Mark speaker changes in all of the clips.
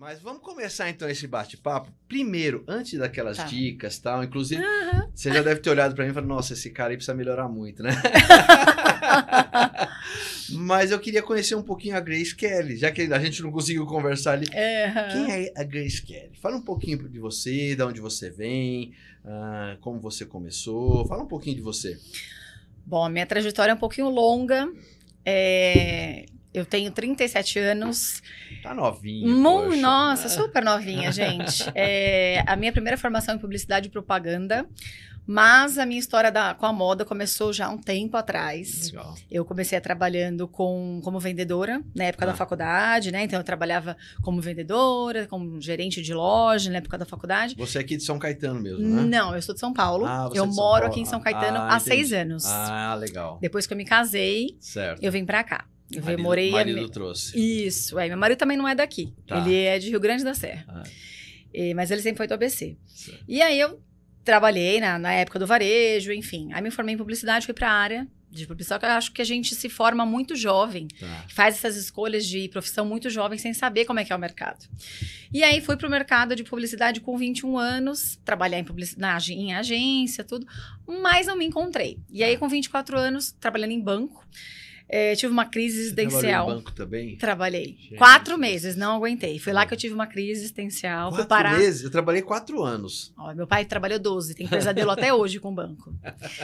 Speaker 1: Mas vamos começar então esse bate-papo. Primeiro, antes daquelas tá. dicas e tal, inclusive, uhum. você já deve ter olhado para mim e falado: nossa, esse cara aí precisa melhorar muito, né? Mas eu queria conhecer um pouquinho a Grace Kelly, já que a gente não conseguiu conversar ali. Uhum. Quem é a Grace Kelly? Fala um pouquinho de você, de onde você vem, uh, como você começou. Fala um pouquinho de você. Bom, a minha trajetória é um pouquinho longa. É, eu tenho 37 anos. Tá novinha. poxa. Nossa, é. super novinha, gente. É, a minha primeira formação em publicidade e propaganda. Mas a minha história da, com a moda começou já há um tempo atrás. Legal. Eu comecei trabalhando com, como vendedora na época ah. da tá. faculdade, né? Então eu trabalhava como vendedora, como gerente de loja na época da faculdade. Você é aqui de São Caetano mesmo, né? Não, eu sou de São Paulo. Ah, você é eu é de São moro Paulo. aqui em São Caetano ah, há entendi. seis anos. Ah, legal. Depois que eu me casei, certo. eu vim para cá. Eu marido, morei marido trouxe. Isso, é. Meu marido também não é daqui. Tá. Ele é de Rio Grande da Serra. Ah. E, é, mas ele sempre foi do ABC. Certo. E aí eu trabalhei na, na época do varejo, enfim. Aí me formei em publicidade, fui para a área de publicidade, eu acho que a gente se forma muito jovem, tá. faz essas escolhas de profissão muito jovem sem saber como é que é o mercado. E aí fui para o mercado de publicidade com 21 anos, trabalhar em publicidade, em agência, tudo, mas não me encontrei. E aí tá. com 24 anos, trabalhando em banco, é, tive uma crise Você existencial. Trabalhou no banco também? Trabalhei. Gente. Quatro meses, não aguentei. Foi lá que eu tive uma crise existencial. Quatro parar... meses? Eu trabalhei quatro anos. Ó, meu pai trabalhou 12, tem pesadelo até hoje com o banco.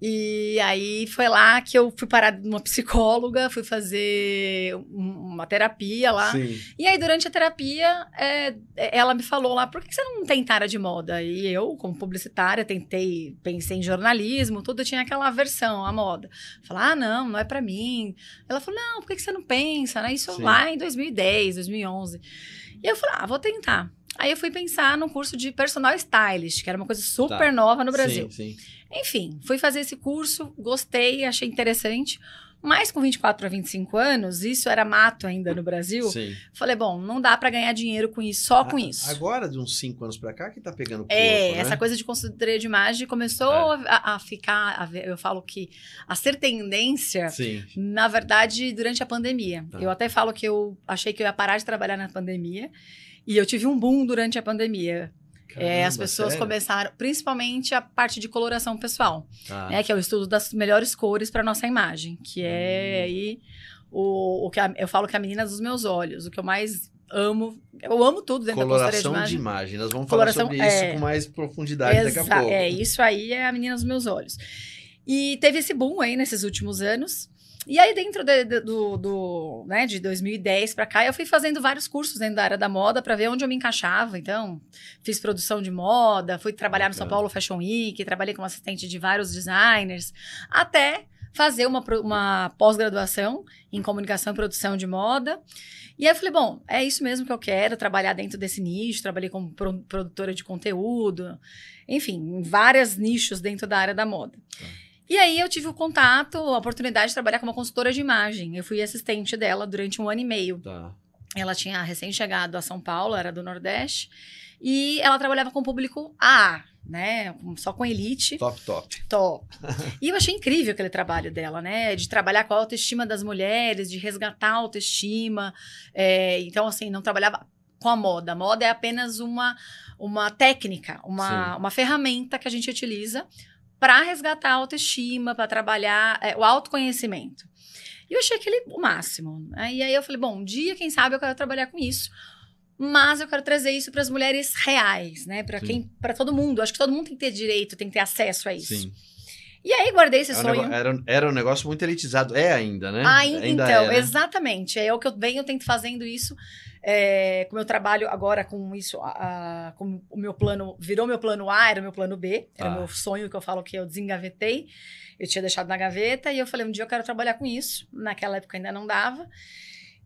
Speaker 1: E aí foi lá que eu fui parar numa psicóloga, fui fazer uma terapia lá. Sim. E aí, durante a terapia, é, é ela me falou lá, por que você não tem tara de moda? E eu, como publicitária, tentei, pensei em jornalismo, tudo, tinha aquela aversão à moda. Falar, ah, não, não é para mim assim. Ela falou: não, por que você não pensa, né? Isso Sim. lá em 2010, 2011. E eu falei: ah, vou tentar. Aí eu fui pensar num curso de personal stylist, que era uma coisa tá. super tá. nova no Brasil. Sim, sim. Enfim, fui fazer esse curso, gostei, achei interessante. Mas com 24 a 25 anos, isso era mato ainda no Brasil. Sim. Falei, bom, não dá para ganhar dinheiro com isso, só a, com isso. Agora, de uns 5 anos para cá, que tá pegando é, corpo, É, né? essa coisa de consultoria de imagem começou é. a, a, ficar, a ver, eu falo que a ser tendência, Sim. na verdade, durante a pandemia. Tá. Eu até falo que eu achei que eu ia parar de trabalhar na pandemia. E eu tive um boom durante a pandemia. É, Caramba, é, as pessoas sério? começaram, principalmente a parte de coloração pessoal, ah. né, que é o estudo das melhores cores para nossa imagem, que é hum. aí o, o que a, eu falo que é a menina dos meus olhos, o que eu mais amo, eu amo tudo dentro coloração da consultoria de imagem. de imagem. Nós vamos coloração, falar sobre isso é, com mais profundidade daqui a é, pouco. É, isso aí é a menina dos meus olhos. E teve esse boom aí nesses últimos anos. E aí, dentro de, de, do, do, né, de 2010 para cá, eu fui fazendo vários cursos dentro da área da moda para ver onde eu me encaixava. Então, fiz produção de moda, fui trabalhar no São Paulo Fashion Week, trabalhei como assistente de vários designers, até fazer uma, uma pós-graduação em comunicação e produção de moda. E aí eu falei, bom, é isso mesmo que eu quero, trabalhar dentro desse nicho, trabalhei como produtora de conteúdo, enfim, em vários nichos dentro da área da moda. Tá. E aí eu tive o contato, a oportunidade de trabalhar como consultora de imagem. Eu fui assistente dela durante um ano e meio. Tá. Ela tinha recém chegado a São Paulo, era do Nordeste, e ela trabalhava com o público A, né? Só com elite. Top, top. Top. E eu achei incrível aquele trabalho dela, né? De trabalhar com a autoestima das mulheres, de resgatar a autoestima. É, então, assim, não trabalhava com a moda. A moda é apenas uma, uma técnica, uma, uma ferramenta que a gente utiliza para resgatar a autoestima, para trabalhar é, o autoconhecimento. E eu achei aquele o máximo. Né? E aí eu falei, bom, um dia, quem sabe, eu quero trabalhar com isso. Mas eu quero trazer isso para as mulheres reais, né? Para quem, para todo mundo. Acho que todo mundo tem que ter direito, tem que ter acesso a isso. Sim. E aí guardei esse é um sonho. Negócio, era, era um negócio muito elitizado. É ainda, né? Ah, ainda então, exatamente. É o que eu venho, tento fazendo isso é, como eu trabalho agora com isso, a, a, com o meu plano, virou meu plano A, era meu plano B, era ah. meu sonho que eu falo que eu desengavetei, eu tinha deixado na gaveta, e eu falei, um dia eu quero trabalhar com isso, naquela época ainda não dava,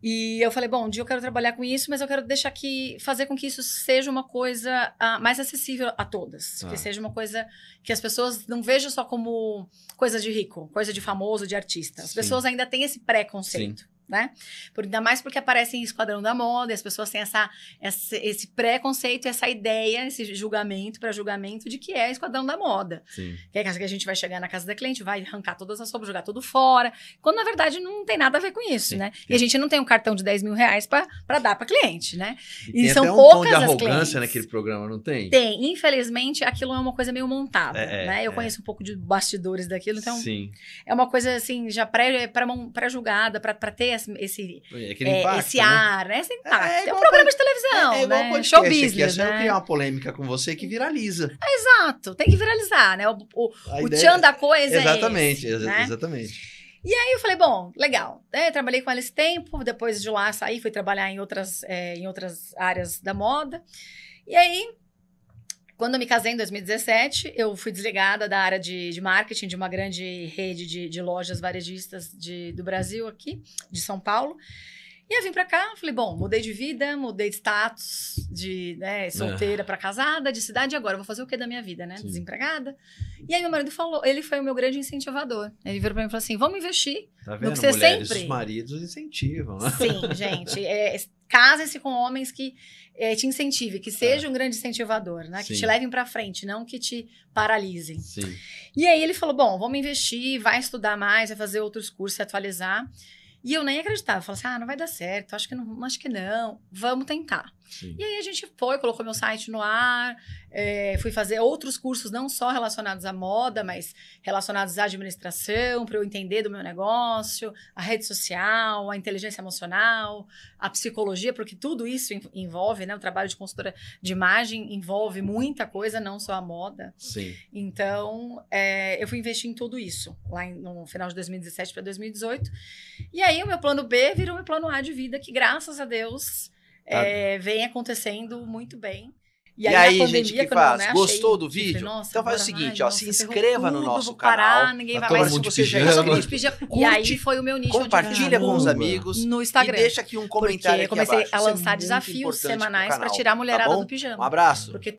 Speaker 1: e eu falei, bom, um dia eu quero trabalhar com isso, mas eu quero deixar que, fazer com que isso seja uma coisa ah, mais acessível a todas. Ah. Que seja uma coisa que as pessoas não vejam só como coisa de rico, coisa de famoso, de artista. As Sim. pessoas ainda têm esse preconceito. Sim né? Por, ainda mais porque aparecem em Esquadrão da Moda, e as pessoas têm essa, essa esse preconceito, essa ideia, esse julgamento para julgamento de que é Esquadrão da Moda. Sim. Que, é que a gente vai chegar na casa da cliente, vai arrancar todas as roupas, jogar tudo fora, quando na verdade não tem nada a ver com isso, Sim. né? E a gente não tem um cartão de 10 mil reais para dar para cliente, né? E, e são um poucas tom de arrogância naquele programa, não tem? Tem, infelizmente aquilo é uma coisa meio montada, é, né? Eu é. conheço um pouco de bastidores daquilo, então Sim. é uma coisa assim, já pré-julgada, pré para ter esse, esse, é, é impacto, esse né? ar, né? Esse impacto. É, é um programa pra... de televisão, é, é né? Podcast, Show business, aqui, é né? eu criar uma polêmica com você que viraliza. exato, tem que viralizar, né? O, o, o tchan da coisa é Exatamente, esse, né? exatamente. E aí eu falei, bom, legal. É, trabalhei com ela esse tempo, depois de lá saí, fui trabalhar em outras, é, em outras áreas da moda. E aí quando eu me casei em 2017, eu fui desligada da área de, de marketing de uma grande rede de, de lojas varejistas de, do Brasil aqui, de São Paulo. E eu vim pra cá, falei, bom, mudei de vida, mudei de status, de né, solteira é. pra casada, de cidade, agora vou fazer o que da minha vida, né? Sim. Desempregada. E aí meu marido falou, ele foi o meu grande incentivador. Ele virou pra mim e falou assim, vamos investir tá vendo, no que você mulheres, sempre... Os maridos incentivam, né? Sim, gente. É, Casem-se com homens que é, te incentivem que tá. seja é. um grande incentivador, né? Sim. Que te levem para frente, não que te paralisem. Sim. E aí ele falou, bom, vamos investir, vai estudar mais, vai fazer outros cursos, se atualizar. E eu nem acreditava. Eu falava assim, ah, não vai dar certo, acho que não, acho que não, vamos tentar. Sim. E aí a gente foi, colocou meu site no ar, é, fui fazer outros cursos, não só relacionados à moda, mas relacionados à administração, para eu entender do meu negócio, a rede social, a inteligência emocional, a psicologia, porque tudo isso envolve, né? O trabalho de consultora de imagem envolve muita coisa, não só a moda. Sim. Então, é, eu fui investir em tudo isso, lá em, no final de 2017 para 2018. E aí o meu plano B virou meu plano A de vida, que graças a Deus Tá. é, vem acontecendo muito bem. E, e aí, aí gente, que faz? Achei, Gostou do vídeo? Falei, então faz o seguinte, ó, nossa, se inscreva tudo, no nosso parar, canal. Ninguém tá vai mais mundo você e aí foi o meu nicho. Compartilha com os amigos. No Instagram. E deixa aqui um comentário Porque eu comecei a é lançar desafios semanais para tirar a mulherada tá do pijama. Um abraço.